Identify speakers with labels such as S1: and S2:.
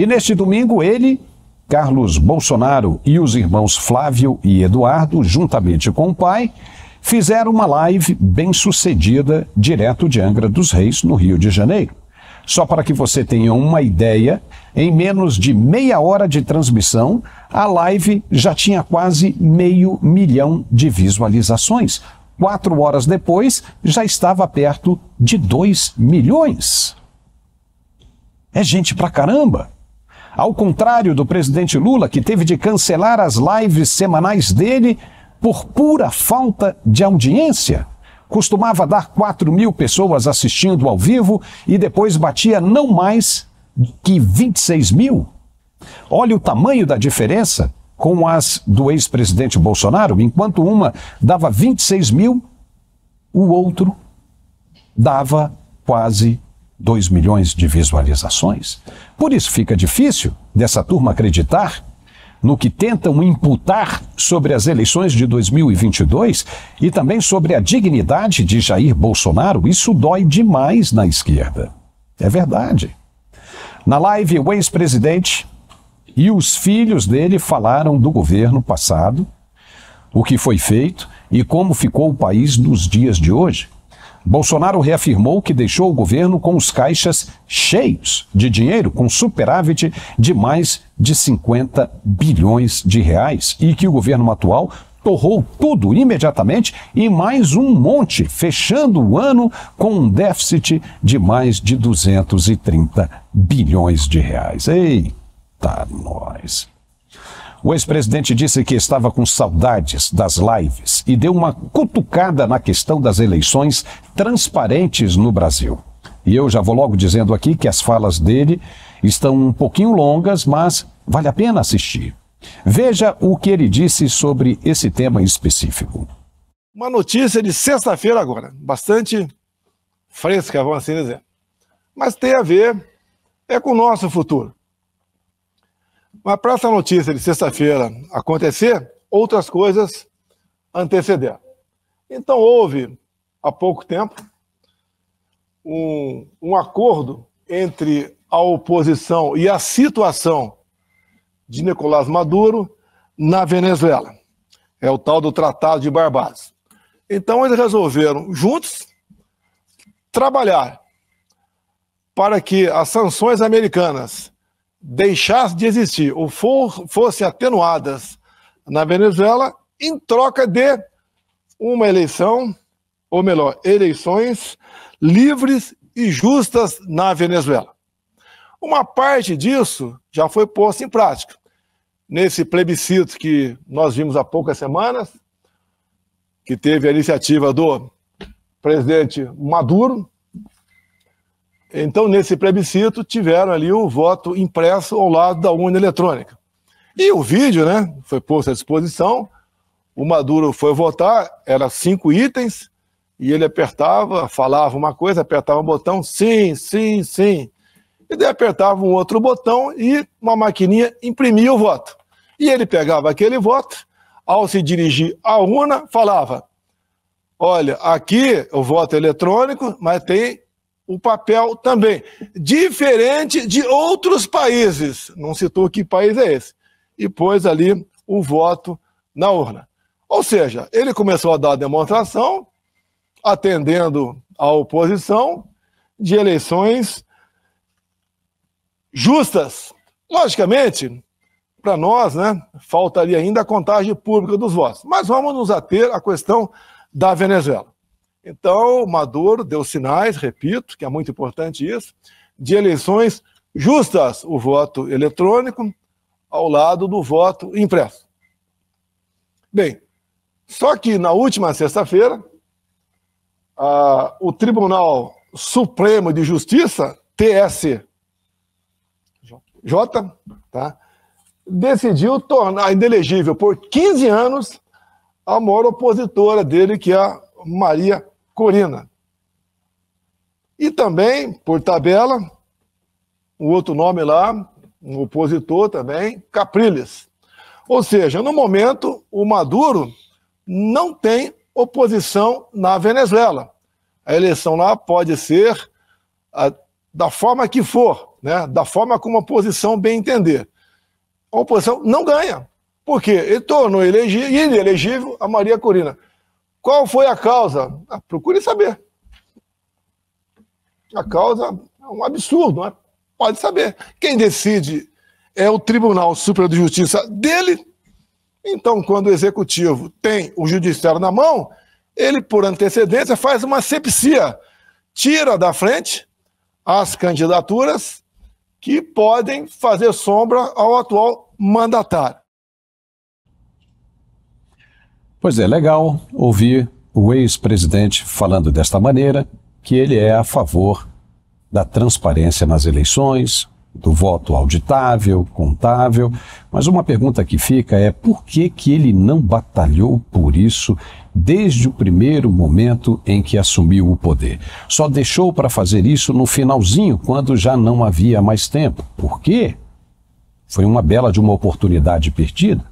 S1: E neste domingo, ele, Carlos Bolsonaro e os irmãos Flávio e Eduardo, juntamente com o pai, fizeram uma live bem sucedida direto de Angra dos Reis, no Rio de Janeiro. Só para que você tenha uma ideia, em menos de meia hora de transmissão, a live já tinha quase meio milhão de visualizações. Quatro horas depois, já estava perto de 2 milhões. É gente pra caramba! Ao contrário do presidente Lula, que teve de cancelar as lives semanais dele por pura falta de audiência. Costumava dar 4 mil pessoas assistindo ao vivo e depois batia não mais que 26 mil. Olha o tamanho da diferença com as do ex-presidente Bolsonaro, enquanto uma dava 26 mil, o outro dava quase 2 milhões de visualizações. Por isso fica difícil dessa turma acreditar no que tentam imputar sobre as eleições de 2022 e também sobre a dignidade de Jair Bolsonaro. Isso dói demais na esquerda. É verdade. Na live, o ex-presidente e os filhos dele falaram do governo passado, o que foi feito e como ficou o país nos dias de hoje. Bolsonaro reafirmou que deixou o governo com os caixas cheios de dinheiro, com superávit de mais de 50 bilhões de reais, e que o governo atual torrou tudo imediatamente e mais um monte, fechando o ano com um déficit de mais de 230 bilhões de reais. Eita, nós! O ex-presidente disse que estava com saudades das lives e deu uma cutucada na questão das eleições transparentes no Brasil. E eu já vou logo dizendo aqui que as falas dele estão um pouquinho longas, mas vale a pena assistir. Veja o que ele disse sobre esse tema específico.
S2: Uma notícia de sexta-feira agora, bastante fresca, vamos assim dizer. Mas tem a ver é com o nosso futuro. Mas para essa notícia de sexta-feira acontecer, outras coisas anteceder. Então, houve, há pouco tempo, um, um acordo entre a oposição e a situação de Nicolás Maduro na Venezuela. É o tal do Tratado de Barbados. Então, eles resolveram, juntos, trabalhar para que as sanções americanas deixasse de existir ou for, fossem atenuadas na Venezuela em troca de uma eleição, ou melhor, eleições livres e justas na Venezuela. Uma parte disso já foi posta em prática. Nesse plebiscito que nós vimos há poucas semanas, que teve a iniciativa do presidente Maduro, então, nesse plebiscito, tiveram ali o voto impresso ao lado da urna eletrônica. E o vídeo, né, foi posto à disposição. O Maduro foi votar, eram cinco itens, e ele apertava, falava uma coisa, apertava um botão, sim, sim, sim. E daí apertava um outro botão e uma maquininha imprimia o voto. E ele pegava aquele voto, ao se dirigir à urna, falava: Olha, aqui é o voto é eletrônico, mas tem o papel também. Diferente de outros países, não citou que país é esse, e pôs ali o voto na urna. Ou seja, ele começou a dar demonstração, atendendo à oposição, de eleições justas. Logicamente, para nós, né, faltaria ainda a contagem pública dos votos. Mas vamos nos ater à questão da Venezuela. Então, Maduro deu sinais, repito, que é muito importante isso, de eleições justas, o voto eletrônico ao lado do voto impresso. Bem, só que na última sexta-feira, o Tribunal Supremo de Justiça, TSJ, tá, decidiu tornar inelegível por 15 anos a maior opositora dele, que é a Maria Corina. E também, por tabela, um outro nome lá, um opositor também, Capriles. Ou seja, no momento, o Maduro não tem oposição na Venezuela. A eleição lá pode ser a, ah, da forma que for, né? da forma como a oposição bem entender. A oposição não ganha, porque ele tornou elegível, inelegível a Maria Corina. Qual foi a causa? Ah, procure saber. A causa é um absurdo, é? pode saber. Quem decide é o Tribunal Superior de Justiça dele. Então, quando o executivo tem o judiciário na mão, ele, por antecedência, faz uma sepsia, tira da frente as candidaturas que podem fazer sombra ao atual mandatário.
S1: Pois é, legal ouvir o ex-presidente falando desta maneira, que ele é a favor da transparência nas eleições, do voto auditável, contável, mas uma pergunta que fica é por que, que ele não batalhou por isso desde o primeiro momento em que assumiu o poder? Só deixou para fazer isso no finalzinho, quando já não havia mais tempo. Por quê? Foi uma bela de uma oportunidade perdida?